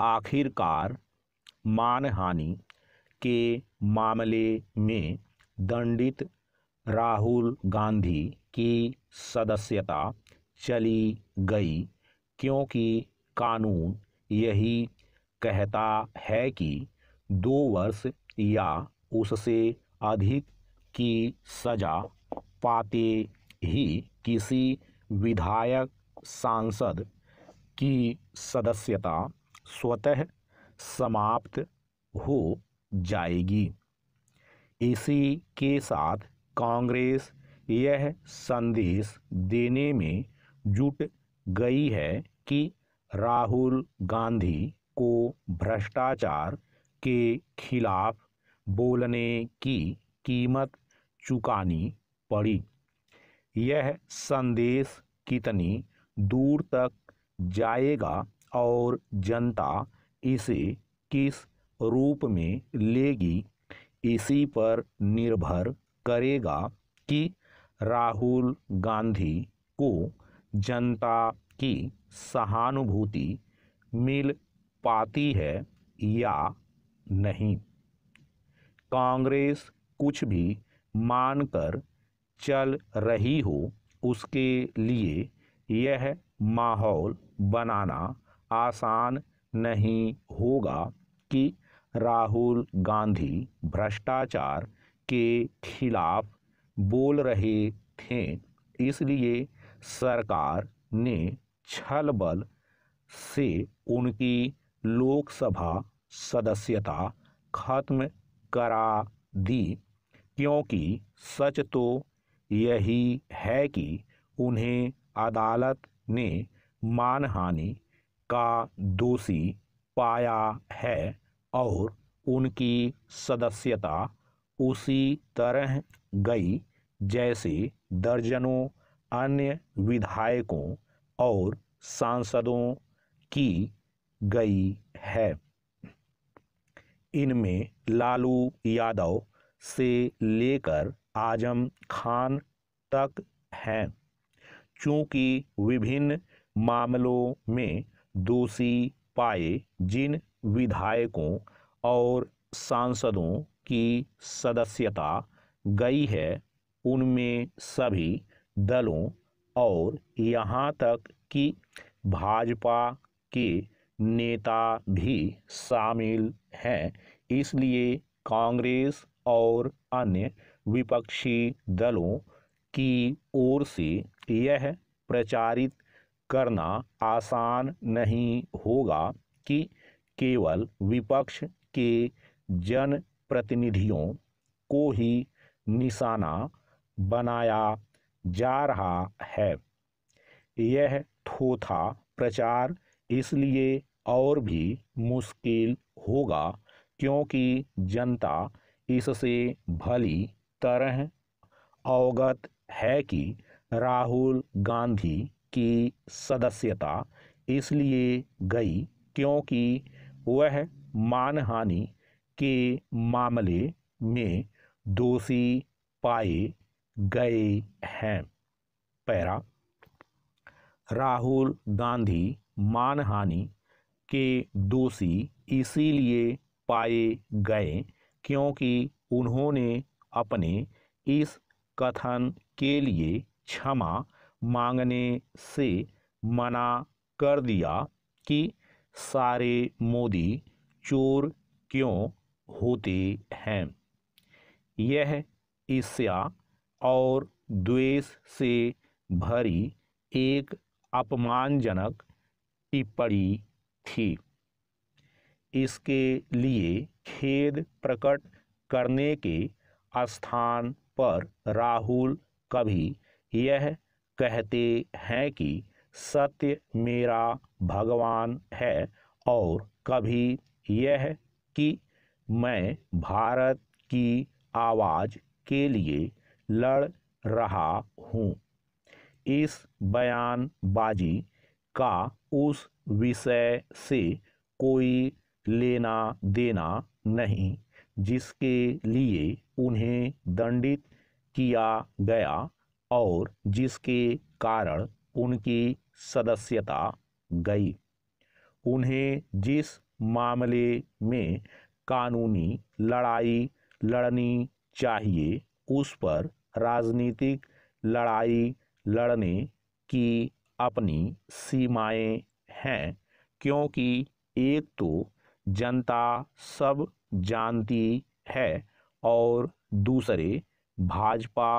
आखिरकार मानहानि के मामले में दंडित राहुल गांधी की सदस्यता चली गई क्योंकि कानून यही कहता है कि दो वर्ष या उससे अधिक की सजा पाते ही किसी विधायक सांसद की सदस्यता स्वतः समाप्त हो जाएगी इसी के साथ कांग्रेस यह संदेश देने में जुट गई है कि राहुल गांधी को भ्रष्टाचार के खिलाफ बोलने की कीमत चुकानी पड़ी यह संदेश कितनी दूर तक जाएगा और जनता इसे किस रूप में लेगी इसी पर निर्भर करेगा कि राहुल गांधी को जनता की सहानुभूति मिल पाती है या नहीं कांग्रेस कुछ भी मानकर चल रही हो उसके लिए यह माहौल बनाना आसान नहीं होगा कि राहुल गांधी भ्रष्टाचार के खिलाफ बोल रहे थे इसलिए सरकार ने छल बल से उनकी लोकसभा सदस्यता खत्म करा दी क्योंकि सच तो यही है कि उन्हें अदालत ने मानहानि का दोषी पाया है और उनकी सदस्यता उसी तरह गई जैसे दर्जनों अन्य विधायकों और सांसदों की गई है इनमें लालू यादव से लेकर आजम खान तक हैं चूंकि विभिन्न मामलों में दोषी पाए जिन विधायकों और सांसदों की सदस्यता गई है उनमें सभी दलों और यहाँ तक कि भाजपा के नेता भी शामिल हैं इसलिए कांग्रेस और अन्य विपक्षी दलों की ओर से यह प्रचारित करना आसान नहीं होगा कि केवल विपक्ष के जन प्रतिनिधियों को ही निशाना बनाया जा रहा है यह थोथा प्रचार इसलिए और भी मुश्किल होगा क्योंकि जनता इससे भली तरह अवगत है कि राहुल गांधी की सदस्यता इसलिए गई क्योंकि वह मानहानि के मामले में दोषी पाए गए हैं पैरा राहुल गांधी मानहानि के दोषी इसीलिए पाए गए क्योंकि उन्होंने अपने इस कथन के लिए क्षमा मांगने से मना कर दिया कि सारे मोदी चोर क्यों होते हैं यह ईर्ष्या और द्वेष से भरी एक अपमानजनक टिप्पणी थी इसके लिए खेद प्रकट करने के स्थान पर राहुल कभी यह कहते हैं कि सत्य मेरा भगवान है और कभी यह कि मैं भारत की आवाज़ के लिए लड़ रहा हूँ इस बयानबाजी का उस विषय से कोई लेना देना नहीं जिसके लिए उन्हें दंडित किया गया और जिसके कारण उनकी सदस्यता गई उन्हें जिस मामले में कानूनी लड़ाई लड़नी चाहिए उस पर राजनीतिक लड़ाई लड़ने की अपनी सीमाएं हैं क्योंकि एक तो जनता सब जानती है और दूसरे भाजपा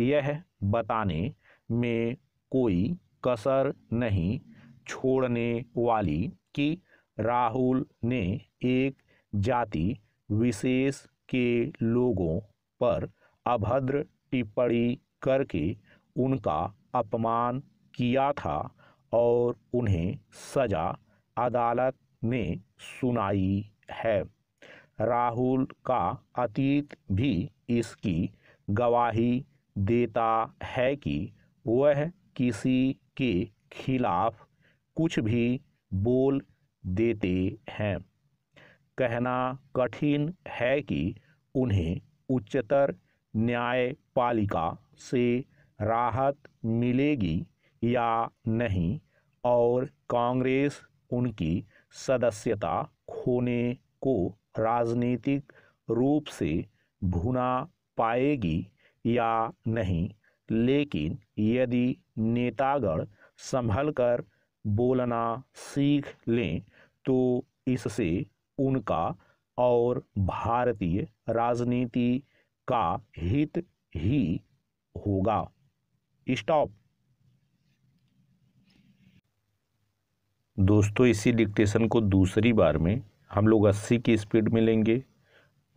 यह बताने में कोई कसर नहीं छोड़ने वाली कि राहुल ने एक जाति विशेष के लोगों पर अभद्र टिप्पणी करके उनका अपमान किया था और उन्हें सजा अदालत ने सुनाई है राहुल का अतीत भी इसकी गवाही देता है कि वह किसी के खिलाफ कुछ भी बोल देते हैं कहना कठिन है कि उन्हें उच्चतर न्यायपालिका से राहत मिलेगी या नहीं और कांग्रेस उनकी सदस्यता खोने को राजनीतिक रूप से भुना पाएगी या नहीं लेकिन यदि नेतागण संभल कर बोलना सीख लें तो इससे उनका और भारतीय राजनीति का हित ही होगा स्टॉप दोस्तों इसी डिक्टेशन को दूसरी बार में हम लोग अस्सी की स्पीड में लेंगे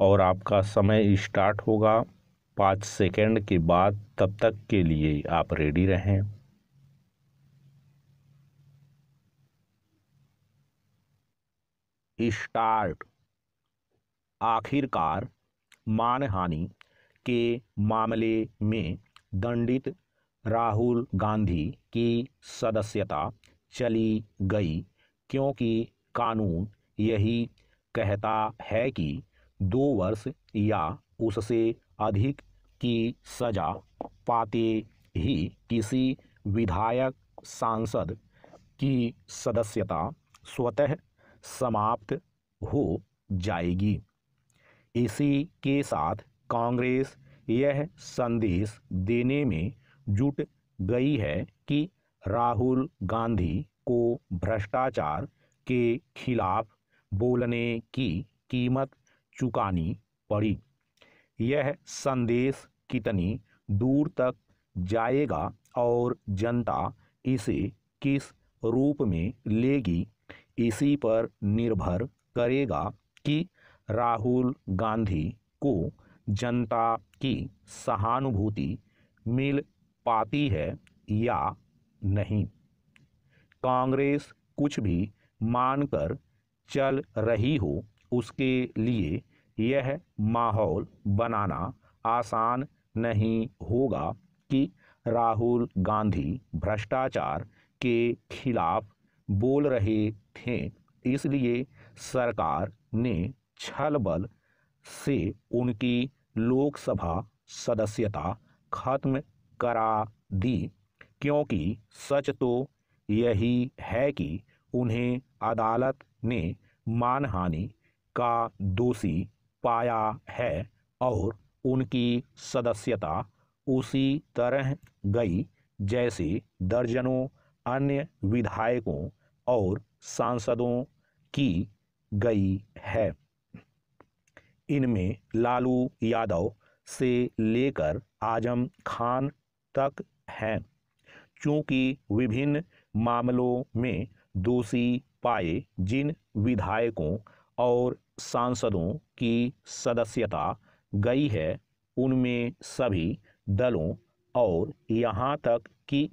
और आपका समय स्टार्ट होगा पाँच सेकंड के बाद तब तक के लिए आप रेडी रहें स्टार्ट आखिरकार मानहानि के मामले में दंडित राहुल गांधी की सदस्यता चली गई क्योंकि कानून यही कहता है कि दो वर्ष या उससे अधिक की सजा पाते ही किसी विधायक सांसद की सदस्यता स्वतः समाप्त हो जाएगी इसी के साथ कांग्रेस यह संदेश देने में जुट गई है कि राहुल गांधी को भ्रष्टाचार के खिलाफ बोलने की कीमत चुकानी पड़ी यह संदेश कितनी दूर तक जाएगा और जनता इसे किस रूप में लेगी इसी पर निर्भर करेगा कि राहुल गांधी को जनता की सहानुभूति मिल पाती है या नहीं कांग्रेस कुछ भी मानकर चल रही हो उसके लिए यह माहौल बनाना आसान नहीं होगा कि राहुल गांधी भ्रष्टाचार के खिलाफ बोल रहे थे इसलिए सरकार ने छल बल से उनकी लोकसभा सदस्यता खत्म करा दी क्योंकि सच तो यही है कि उन्हें अदालत ने मानहानि का दोषी पाया है और उनकी सदस्यता उसी तरह गई जैसे दर्जनों अन्य विधायकों और सांसदों की गई है इनमें लालू यादव से लेकर आजम खान तक हैं क्योंकि विभिन्न मामलों में दोषी पाए जिन विधायकों और सांसदों की सदस्यता गई है उनमें सभी दलों और यहाँ तक कि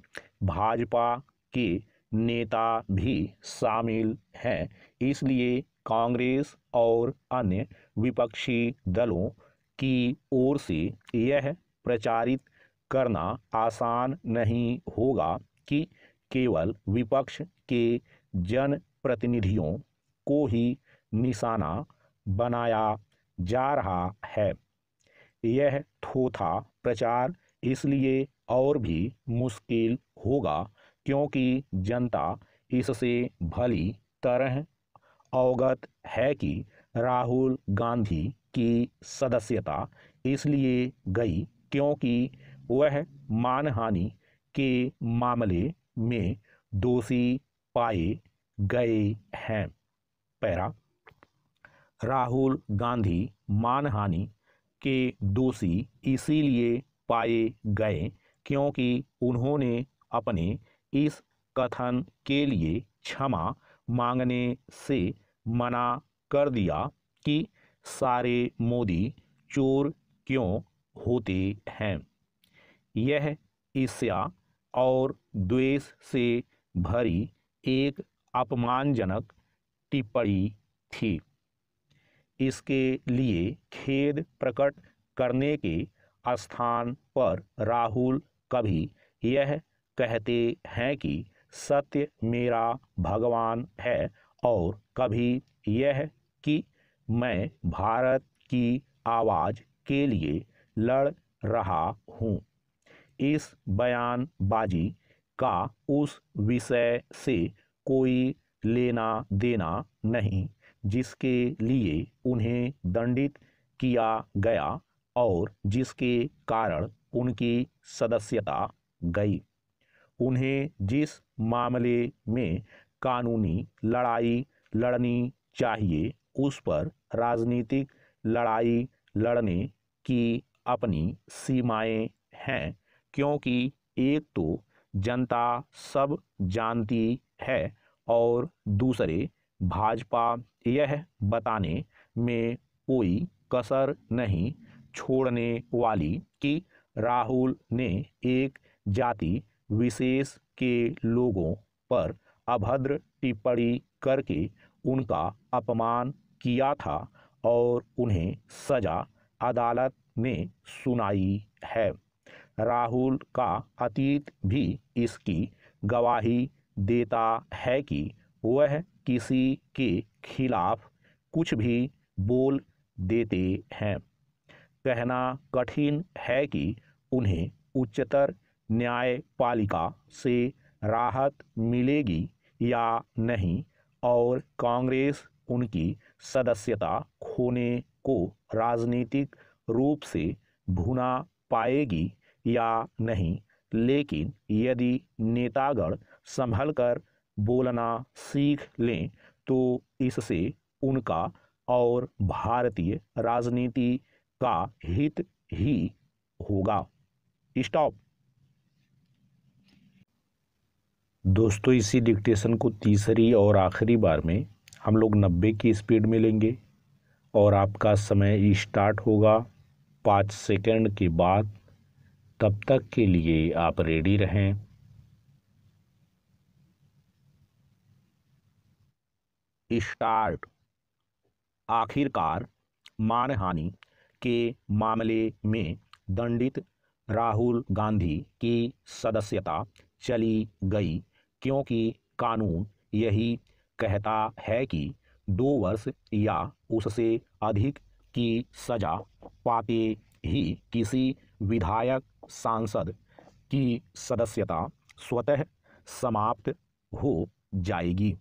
भाजपा के नेता भी शामिल हैं इसलिए कांग्रेस और अन्य विपक्षी दलों की ओर से यह प्रचारित करना आसान नहीं होगा कि केवल विपक्ष के जनप्रतिनिधियों को ही निशाना बनाया जा रहा है यह थोथा प्रचार इसलिए और भी मुश्किल होगा क्योंकि जनता इससे भली तरह अवगत है कि राहुल गांधी की सदस्यता इसलिए गई क्योंकि वह मानहानि के मामले में दोषी पाए गए हैं पैरा राहुल गांधी मानहानि के दोषी इसीलिए पाए गए क्योंकि उन्होंने अपने इस कथन के लिए क्षमा मांगने से मना कर दिया कि सारे मोदी चोर क्यों होते हैं यह ईर्ष्या और द्वेष से भरी एक अपमानजनक टिप्पणी थी इसके लिए खेद प्रकट करने के स्थान पर राहुल कभी यह कहते हैं कि सत्य मेरा भगवान है और कभी यह कि मैं भारत की आवाज़ के लिए लड़ रहा हूँ इस बयानबाजी का उस विषय से कोई लेना देना नहीं जिसके लिए उन्हें दंडित किया गया और जिसके कारण उनकी सदस्यता गई उन्हें जिस मामले में कानूनी लड़ाई लड़नी चाहिए उस पर राजनीतिक लड़ाई लड़ने की अपनी सीमाएं हैं क्योंकि एक तो जनता सब जानती है और दूसरे भाजपा यह बताने में कोई कसर नहीं छोड़ने वाली कि राहुल ने एक जाति विशेष के लोगों पर अभद्र टिप्पणी करके उनका अपमान किया था और उन्हें सजा अदालत ने सुनाई है राहुल का अतीत भी इसकी गवाही देता है कि वह किसी के खिलाफ कुछ भी बोल देते हैं कहना कठिन है कि उन्हें उच्चतर न्यायपालिका से राहत मिलेगी या नहीं और कांग्रेस उनकी सदस्यता खोने को राजनीतिक रूप से भुना पाएगी या नहीं लेकिन यदि नेतागढ़ संभल कर बोलना सीख लें तो इससे उनका और भारतीय राजनीति का हित ही होगा स्टॉप दोस्तों इसी डिक्टेशन को तीसरी और आखिरी बार में हम लोग नब्बे की स्पीड में लेंगे और आपका समय स्टार्ट होगा पाँच सेकंड के बाद तब तक के लिए आप रेडी रहें स्टार्ट आखिरकार मानहानि के मामले में दंडित राहुल गांधी की सदस्यता चली गई क्योंकि कानून यही कहता है कि दो वर्ष या उससे अधिक की सजा पाते ही किसी विधायक सांसद की सदस्यता स्वतः समाप्त हो जाएगी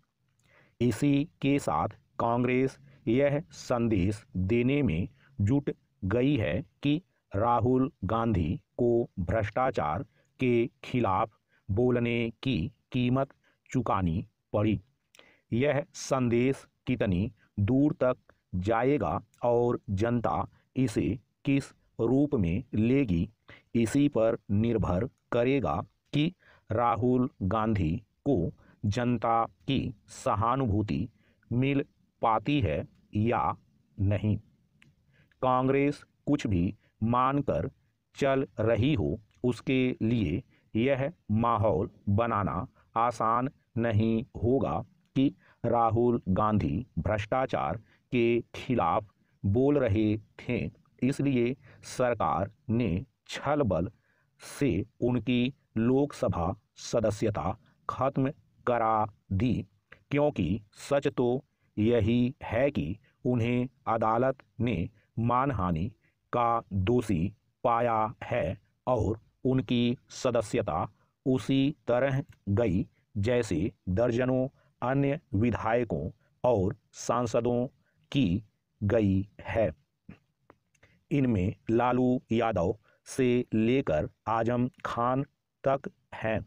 इसी के साथ कांग्रेस यह संदेश देने में जुट गई है कि राहुल गांधी को भ्रष्टाचार के खिलाफ बोलने की कीमत चुकानी पड़ी यह संदेश कितनी दूर तक जाएगा और जनता इसे किस रूप में लेगी इसी पर निर्भर करेगा कि राहुल गांधी को जनता की सहानुभूति मिल पाती है या नहीं कांग्रेस कुछ भी मानकर चल रही हो उसके लिए यह माहौल बनाना आसान नहीं होगा कि राहुल गांधी भ्रष्टाचार के खिलाफ बोल रहे थे इसलिए सरकार ने छल बल से उनकी लोकसभा सदस्यता खत्म करा दी क्योंकि सच तो यही है कि उन्हें अदालत ने मानहानि का दोषी पाया है और उनकी सदस्यता उसी तरह गई जैसे दर्जनों अन्य विधायकों और सांसदों की गई है इनमें लालू यादव से लेकर आजम खान तक हैं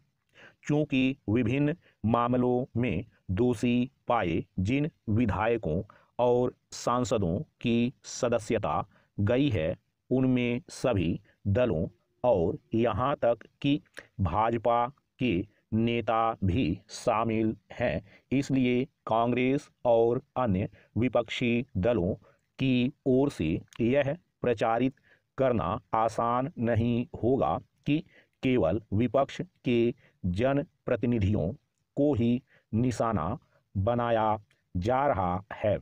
चूंकि विभिन्न मामलों में दोषी पाए जिन विधायकों और सांसदों की सदस्यता गई है उनमें सभी दलों और यहाँ तक कि भाजपा के नेता भी शामिल हैं इसलिए कांग्रेस और अन्य विपक्षी दलों की ओर से यह प्रचारित करना आसान नहीं होगा कि केवल विपक्ष के जनप्रतिनिधियों को ही निशाना बनाया जा रहा है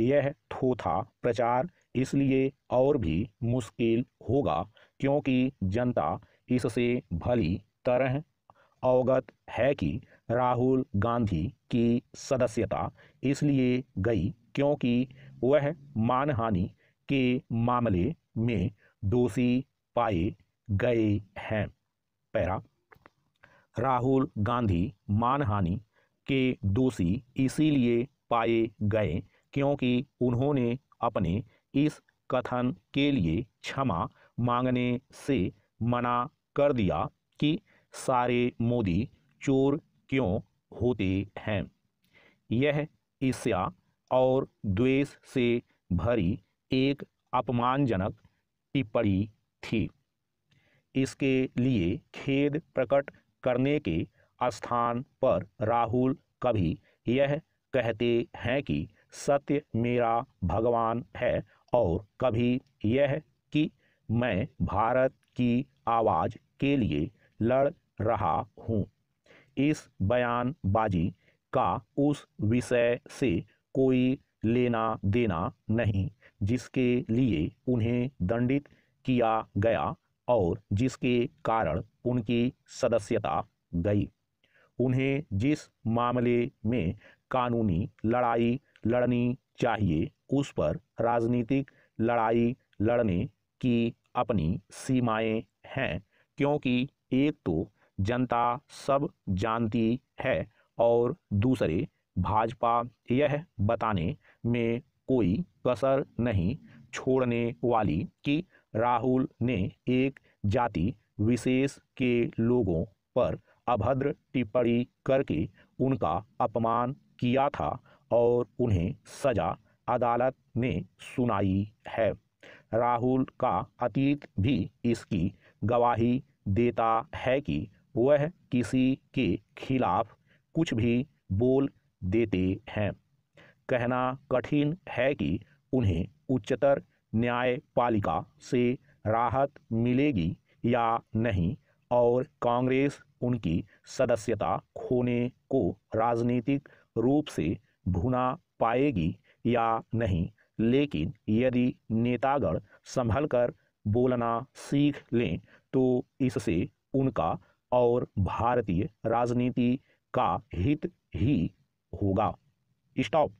यह थोथा प्रचार इसलिए और भी मुश्किल होगा क्योंकि जनता इससे भली तरह अवगत है कि राहुल गांधी की सदस्यता इसलिए गई क्योंकि वह मानहानि के मामले में दोषी पाए गए हैं पैरा राहुल गांधी मानहानि के दोषी इसीलिए पाए गए क्योंकि उन्होंने अपने इस कथन के लिए क्षमा मांगने से मना कर दिया कि सारे मोदी चोर क्यों होते हैं यह ईर्ष्या और द्वेष से भरी एक अपमानजनक टिप्पणी थी इसके लिए खेद प्रकट करने के स्थान पर राहुल कभी यह कहते हैं कि सत्य मेरा भगवान है और कभी यह कि मैं भारत की आवाज़ के लिए लड़ रहा हूँ इस बयानबाजी का उस विषय से कोई लेना देना नहीं जिसके लिए उन्हें दंडित किया गया और जिसके कारण उनकी सदस्यता गई उन्हें जिस मामले में कानूनी लड़ाई लड़नी चाहिए उस पर राजनीतिक लड़ाई लड़ने की अपनी सीमाएं हैं क्योंकि एक तो जनता सब जानती है और दूसरे भाजपा यह बताने में कोई कसर नहीं छोड़ने वाली कि राहुल ने एक जाति विशेष के लोगों पर अभद्र टिप्पणी करके उनका अपमान किया था और उन्हें सजा अदालत ने सुनाई है राहुल का अतीत भी इसकी गवाही देता है कि वह किसी के खिलाफ कुछ भी बोल देते हैं कहना कठिन है कि उन्हें उच्चतर न्यायपालिका से राहत मिलेगी या नहीं और कांग्रेस उनकी सदस्यता खोने को राजनीतिक रूप से भुना पाएगी या नहीं लेकिन यदि नेतागण संभल कर बोलना सीख लें तो इससे उनका और भारतीय राजनीति का हित ही होगा स्टॉप